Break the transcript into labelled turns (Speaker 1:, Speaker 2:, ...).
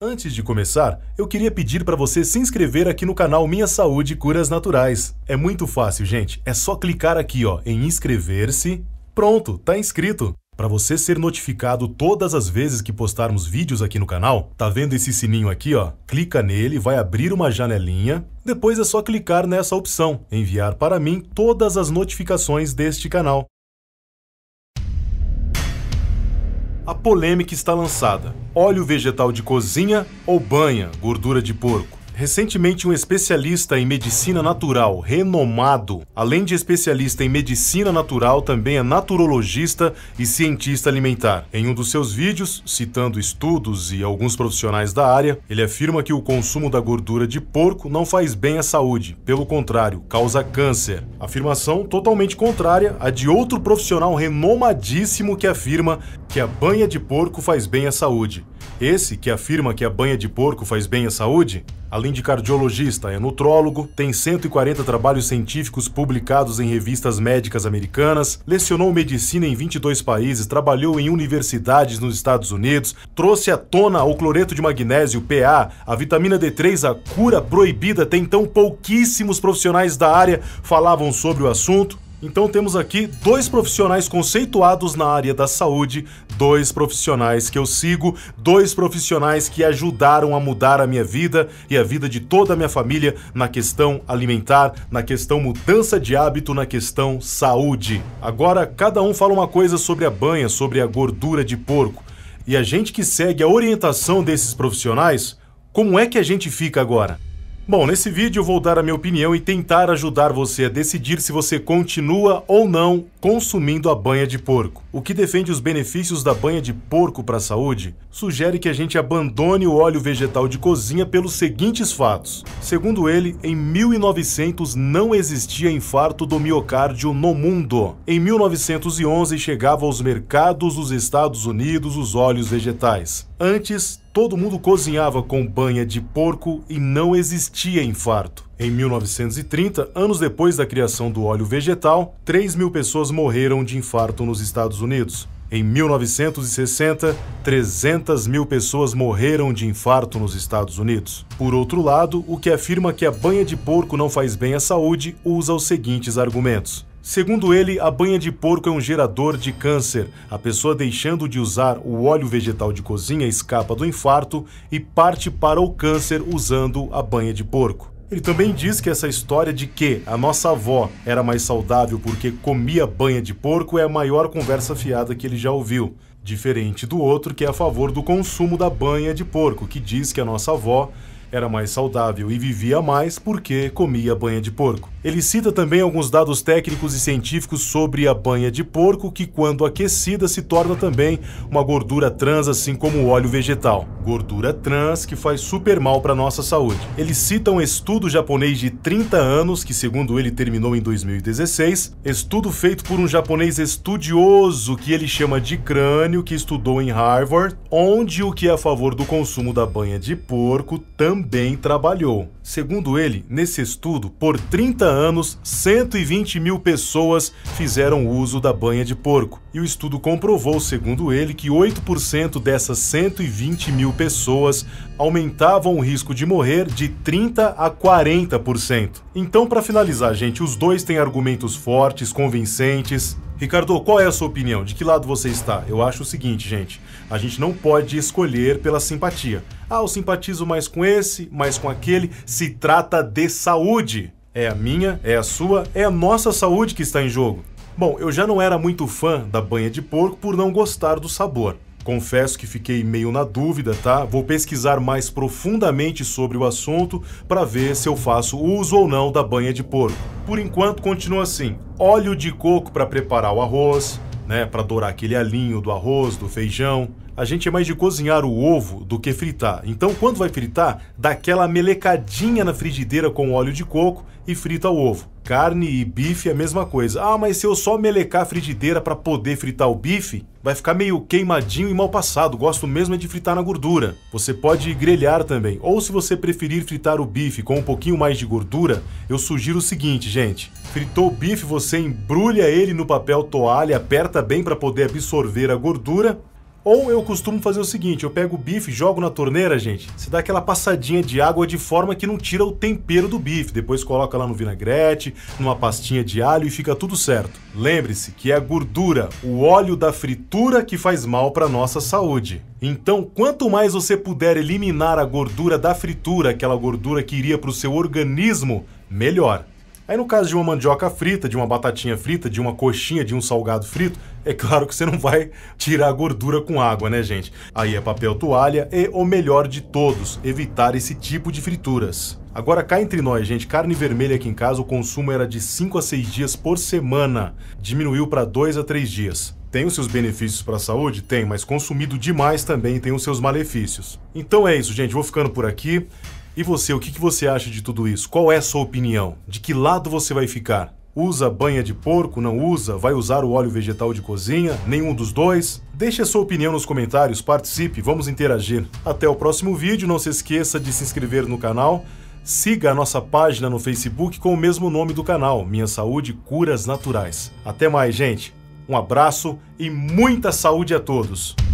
Speaker 1: Antes de começar, eu queria pedir para você se inscrever aqui no canal Minha Saúde Curas Naturais. É muito fácil, gente. É só clicar aqui, ó, em inscrever-se. Pronto, tá inscrito. Para você ser notificado todas as vezes que postarmos vídeos aqui no canal, tá vendo esse sininho aqui, ó? Clica nele, vai abrir uma janelinha. Depois é só clicar nessa opção, enviar para mim todas as notificações deste canal. a polêmica está lançada. Óleo vegetal de cozinha ou banha, gordura de porco? Recentemente, um especialista em medicina natural renomado, além de especialista em medicina natural, também é naturologista e cientista alimentar. Em um dos seus vídeos, citando estudos e alguns profissionais da área, ele afirma que o consumo da gordura de porco não faz bem à saúde, pelo contrário, causa câncer. Afirmação totalmente contrária à de outro profissional renomadíssimo que afirma que a banha de porco faz bem à saúde. Esse, que afirma que a banha de porco faz bem à saúde, além de cardiologista, é nutrólogo, tem 140 trabalhos científicos publicados em revistas médicas americanas, lecionou medicina em 22 países, trabalhou em universidades nos Estados Unidos, trouxe à tona o cloreto de magnésio, PA, a vitamina D3, a cura proibida, até então pouquíssimos profissionais da área falavam sobre o assunto, então temos aqui dois profissionais conceituados na área da saúde, dois profissionais que eu sigo, dois profissionais que ajudaram a mudar a minha vida e a vida de toda a minha família na questão alimentar, na questão mudança de hábito, na questão saúde. Agora cada um fala uma coisa sobre a banha, sobre a gordura de porco. E a gente que segue a orientação desses profissionais, como é que a gente fica agora? Bom, nesse vídeo eu vou dar a minha opinião e tentar ajudar você a decidir se você continua ou não consumindo a banha de porco. O que defende os benefícios da banha de porco para a saúde sugere que a gente abandone o óleo vegetal de cozinha pelos seguintes fatos. Segundo ele, em 1900 não existia infarto do miocárdio no mundo. Em 1911 chegava aos mercados dos Estados Unidos os óleos vegetais. Antes, todo mundo cozinhava com banha de porco e não existia infarto. Em 1930, anos depois da criação do óleo vegetal, 3 mil pessoas morreram de infarto nos Estados Unidos. Em 1960, 300 mil pessoas morreram de infarto nos Estados Unidos. Por outro lado, o que afirma que a banha de porco não faz bem à saúde usa os seguintes argumentos. Segundo ele, a banha de porco é um gerador de câncer. A pessoa deixando de usar o óleo vegetal de cozinha escapa do infarto e parte para o câncer usando a banha de porco. Ele também diz que essa história de que a nossa avó era mais saudável porque comia banha de porco é a maior conversa fiada que ele já ouviu. Diferente do outro que é a favor do consumo da banha de porco, que diz que a nossa avó era mais saudável e vivia mais porque comia banha de porco. Ele cita também alguns dados técnicos e científicos sobre a banha de porco, que quando aquecida se torna também uma gordura trans, assim como o óleo vegetal. Gordura trans que faz super mal para nossa saúde. Ele cita um estudo japonês de 30 anos, que segundo ele terminou em 2016, estudo feito por um japonês estudioso que ele chama de crânio, que estudou em Harvard, onde o que é a favor do consumo da banha de porco também também trabalhou. Segundo ele, nesse estudo, por 30 anos, 120 mil pessoas fizeram uso da banha de porco. E o estudo comprovou, segundo ele, que 8% dessas 120 mil pessoas aumentavam o risco de morrer de 30 a 40%. Então, para finalizar, gente, os dois têm argumentos fortes, convincentes. Ricardo, qual é a sua opinião? De que lado você está? Eu acho o seguinte, gente. A gente não pode escolher pela simpatia. Ah, eu simpatizo mais com esse, mais com aquele. Se trata de saúde. É a minha, é a sua, é a nossa saúde que está em jogo. Bom, eu já não era muito fã da banha de porco por não gostar do sabor. Confesso que fiquei meio na dúvida, tá? Vou pesquisar mais profundamente sobre o assunto para ver se eu faço uso ou não da banha de porco. Por enquanto continua assim: óleo de coco para preparar o arroz, né, para dourar aquele alinho do arroz, do feijão, a gente é mais de cozinhar o ovo do que fritar. Então, quando vai fritar, dá aquela melecadinha na frigideira com óleo de coco e frita o ovo. Carne e bife é a mesma coisa. Ah, mas se eu só melecar a frigideira para poder fritar o bife, vai ficar meio queimadinho e mal passado. Gosto mesmo é de fritar na gordura. Você pode grelhar também. Ou se você preferir fritar o bife com um pouquinho mais de gordura, eu sugiro o seguinte, gente. Fritou o bife, você embrulha ele no papel toalha, aperta bem para poder absorver a gordura ou eu costumo fazer o seguinte, eu pego o bife, jogo na torneira, gente, se dá aquela passadinha de água de forma que não tira o tempero do bife, depois coloca lá no vinagrete, numa pastinha de alho e fica tudo certo. Lembre-se que é a gordura, o óleo da fritura que faz mal para nossa saúde. Então, quanto mais você puder eliminar a gordura da fritura, aquela gordura que iria para o seu organismo, melhor. Aí no caso de uma mandioca frita, de uma batatinha frita, de uma coxinha, de um salgado frito, é claro que você não vai tirar a gordura com água, né, gente? Aí é papel toalha e o melhor de todos, evitar esse tipo de frituras. Agora cá entre nós, gente, carne vermelha aqui em casa o consumo era de 5 a 6 dias por semana, diminuiu para 2 a 3 dias. Tem os seus benefícios para a saúde? Tem, mas consumido demais também tem os seus malefícios. Então é isso, gente, vou ficando por aqui. E você, o que, você acha de tudo isso? Qual é a sua opinião? De que lado você vai ficar? Usa banha de porco? Não usa? Vai usar o óleo vegetal de cozinha? Nenhum dos dois? Deixe a sua opinião nos comentários, participe, vamos interagir. Até o próximo vídeo, não se esqueça de se inscrever no canal. Siga a nossa página no Facebook com o mesmo nome do canal, Minha Saúde Curas Naturais. Até mais, gente. Um abraço e muita saúde a todos.